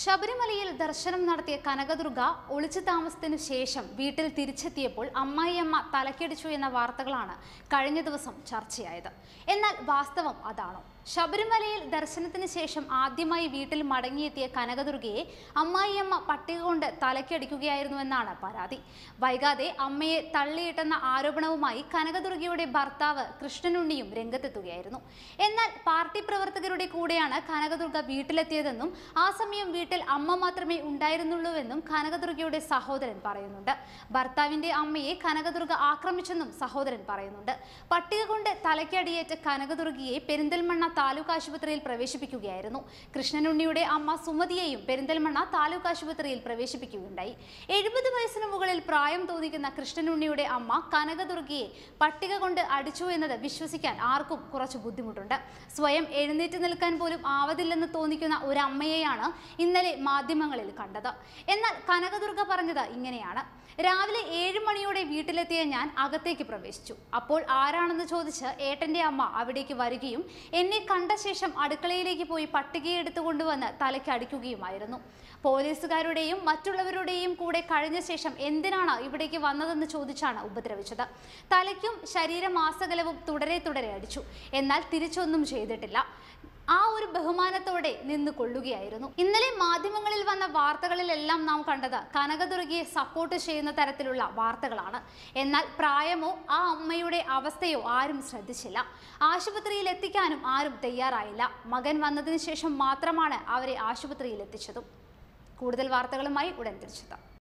ശബരിമലയിൽ ദർശനം നടത്തിയ കനകദുർഗ ഒളിച്ചു താമസത്തിനു ശേഷം വീട്ടിൽ തിരിച്ചെത്തിയപ്പോൾ അമ്മായിയമ്മ തലക്കടിച്ചു എന്ന വാർത്തകളാണ് കഴിഞ്ഞ ദിവസം ചർച്ചയായത് എന്നാൽ വാസ്തവം അതാണോ ശബരിമലയിൽ ദർശനത്തിന് ശേഷം ആദ്യമായി വീട്ടിൽ മടങ്ങിയെത്തിയ കനകദുർഗയെ അമ്മായിയമ്മ പട്ടിക കൊണ്ട് തലക്കടിക്കുകയായിരുന്നുവെന്നാണ് പരാതി വൈകാതെ അമ്മയെ തള്ളിയിട്ടെന്ന ആരോപണവുമായി കനകദുർഗയുടെ ഭർത്താവ് കൃഷ്ണനുണ്ണിയും രംഗത്തെത്തുകയായിരുന്നു എന്നാൽ പാർട്ടി പ്രവർത്തകരുടെ കൂടെയാണ് കനകദുർഗ വീട്ടിലെത്തിയതെന്നും ആ സമയം വീട്ടിൽ അമ്മ മാത്രമേ ഉണ്ടായിരുന്നുള്ളൂവെന്നും കനകദുർഗയുടെ സഹോദരൻ പറയുന്നുണ്ട് ഭർത്താവിന്റെ അമ്മയെ കനകദുർഗ ആക്രമിച്ചെന്നും സഹോദരൻ പറയുന്നുണ്ട് പട്ടിക കൊണ്ട് തലയ്ക്കടിയേറ്റ കനകദുർഗിയെ പെരിന്തൽമണ്ണ താലൂക്ക് ആശുപത്രിയിൽ പ്രവേശിപ്പിക്കുകയായിരുന്നു കൃഷ്ണനുണ്ണിയുടെ അമ്മ സുമതിയെയും പെരിന്തൽമണ്ണ താലൂക്ക് ആശുപത്രിയിൽ പ്രവേശിപ്പിക്കുകയുണ്ടായി എഴുപത് വയസ്സിന് മുകളിൽ പ്രായം തോന്നിക്കുന്ന കൃഷ്ണനുണ്ണിയുടെ അമ്മ കനകദുർഗിയെ പട്ടിക കൊണ്ട് അടിച്ചു എന്നത് വിശ്വസിക്കാൻ ആർക്കും കുറച്ച് ബുദ്ധിമുട്ടുണ്ട് സ്വയം എഴുന്നേറ്റ് നിൽക്കാൻ പോലും ആവതില്ലെന്ന് തോന്നിക്കുന്ന ഒരു അമ്മയെയാണ് ഇന്നലെ ഇന്നലെ മാധ്യമങ്ങളിൽ കണ്ടത് എന്നാൽ കനകദുർഗ പറഞ്ഞത് ഇങ്ങനെയാണ് രാവിലെ ഏഴ് മണിയോടെ വീട്ടിലെത്തിയ ഞാൻ അകത്തേക്ക് പ്രവേശിച്ചു അപ്പോൾ ആരാണെന്ന് ചോദിച്ച് ഏട്ടന്റെ അമ്മ അവിടേക്ക് വരികയും എന്നെ കണ്ട ശേഷം അടുക്കളയിലേക്ക് പോയി പട്ടികയെടുത്തു കൊണ്ടുവന്ന് തലയ്ക്ക് അടിക്കുകയുമായിരുന്നു പോലീസുകാരുടെയും മറ്റുള്ളവരുടെയും കൂടെ കഴിഞ്ഞ ശേഷം എന്തിനാണ് ഇവിടേക്ക് വന്നതെന്ന് ചോദിച്ചാണ് ഉപദ്രവിച്ചത് തലയ്ക്കും ശരീരമാസകലവും തുടരെ തുടരെ അടിച്ചു എന്നാൽ തിരിച്ചൊന്നും ചെയ്തിട്ടില്ല ആ ഒരു ബഹുമാനത്തോടെ നിന്ന് കൊള്ളുകയായിരുന്നു ഇന്നലെ മാധ്യമങ്ങളിൽ വന്ന വാർത്തകളിലെല്ലാം നാം കണ്ടത് കനകദുർഗിയെ സപ്പോർട്ട് ചെയ്യുന്ന തരത്തിലുള്ള വാർത്തകളാണ് എന്നാൽ പ്രായമോ ആ അമ്മയുടെ അവസ്ഥയോ ആരും ശ്രദ്ധിച്ചില്ല ആശുപത്രിയിൽ എത്തിക്കാനും ആരും തയ്യാറായില്ല മകൻ വന്നതിന് ശേഷം മാത്രമാണ് അവരെ ആശുപത്രിയിൽ എത്തിച്ചതും കൂടുതൽ വാർത്തകളുമായി ഉടൻ തിരിച്ചെത്താം